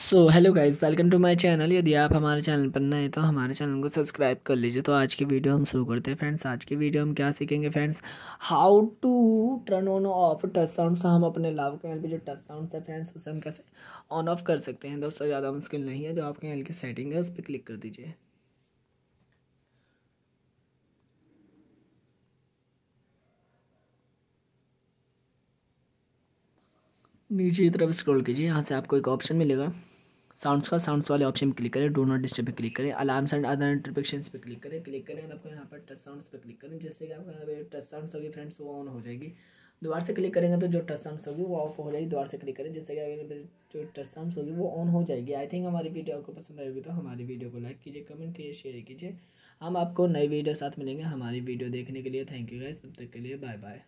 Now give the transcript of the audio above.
so hello guys welcome to my channel यदि आप हमारे चैनल पर नए तो हमारे चैनल को सब्सक्राइब कर लीजिए तो आज की वीडियो हम शुरू करते हैं फ्रेंड्स आज की वीडियो हम क्या सीखेंगे friends how to turn on off touch sounds हम अपने लाभ के एल पे जो टच साउंड्स है फ्रेंड्स उसे हम कैसे ऑन ऑफ कर सकते हैं दोस्तों ज़्यादा मुश्किल नहीं है जो आपके एल की सेटिंग है उस पर क्लिक कर दीजिए नीचे की तरफ स्क्रॉल कीजिए यहाँ से आपको एक ऑप्शन मिलेगा साउंड्स का साउंड्स वाले ऑप्शन पर क्लिक करें डो नॉट डिस्टर्ब पे क्लिक करें अलार्म साउंड अदर नोटिफिकेशन पे क्लिक करें क्लिक करें आपको यहाँ पर टच साउंड्स पे क्लिक करें जैसे कि आपको यहाँ पर टच साउंड्स होगी फ्रेंड्स वो ऑन हो जाएगी दोबारा से क्लिक करेंगे तो जो टच साउंड्स होगी वो ऑफ हो जाएगी दोबारा से क्लिक करें जैसे कि जो टच साउंड्स होगी वो ऑन हो जाएगी आई थिंक हमारी वीडियो आपको पसंद आएगी तो हमारी वीडियो को लाइक कीजिए कमेंट कीजिए शेयर कीजिए हम आपको नई वीडियो साथ मिलेंगे हमारी वीडियो देखने के लिए थैंक यू गाइस तब तक के लिए बाय बाय